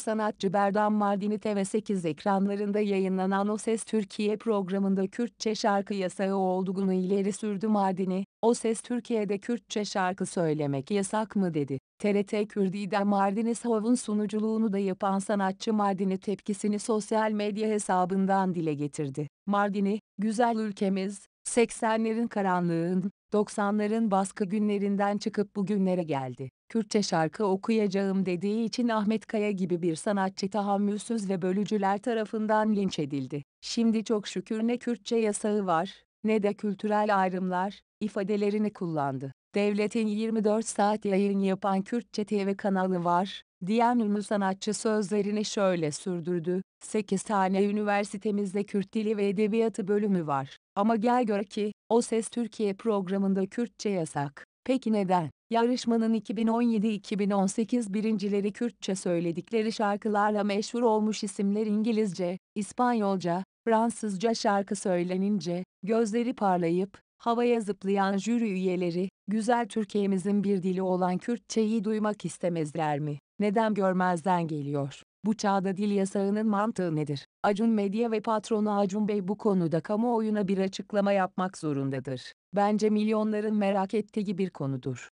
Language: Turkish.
sanatçı Berdan Mardini TV8 ekranlarında yayınlanan O Ses Türkiye programında Kürtçe şarkı yasağı olduğunu ileri sürdü Mardini. O Ses Türkiye'de Kürtçe şarkı söylemek yasak mı dedi. TRT Kürdi'de Mardini Sav'ın sunuculuğunu da yapan sanatçı Mardini tepkisini sosyal medya hesabından dile getirdi. Mardini, güzel ülkemiz, 80'lerin karanlığın, 90'ların baskı günlerinden çıkıp bugünlere geldi. Kürtçe şarkı okuyacağım dediği için Ahmet Kaya gibi bir sanatçı tahammülsüz ve bölücüler tarafından linç edildi. Şimdi çok şükür ne Kürtçe yasağı var, ne de kültürel ayrımlar, ifadelerini kullandı. Devletin 24 saat yayın yapan Kürtçe TV kanalı var, diyen ünlü sanatçı sözlerini şöyle sürdürdü. 8 tane üniversitemizde Kürt dili ve edebiyatı bölümü var. Ama gel gör ki, O Ses Türkiye programında Kürtçe yasak. Peki neden? Yarışmanın 2017-2018 birincileri Kürtçe söyledikleri şarkılarla meşhur olmuş isimler İngilizce, İspanyolca, Fransızca şarkı söylenince, gözleri parlayıp, Havaya zıplayan jüri üyeleri, güzel Türkiye'mizin bir dili olan Kürtçeyi duymak istemezler mi? Neden görmezden geliyor? Bu çağda dil yasağının mantığı nedir? Acun Medya ve patronu Acun Bey bu konuda kamuoyuna bir açıklama yapmak zorundadır. Bence milyonların merak ettiği bir konudur.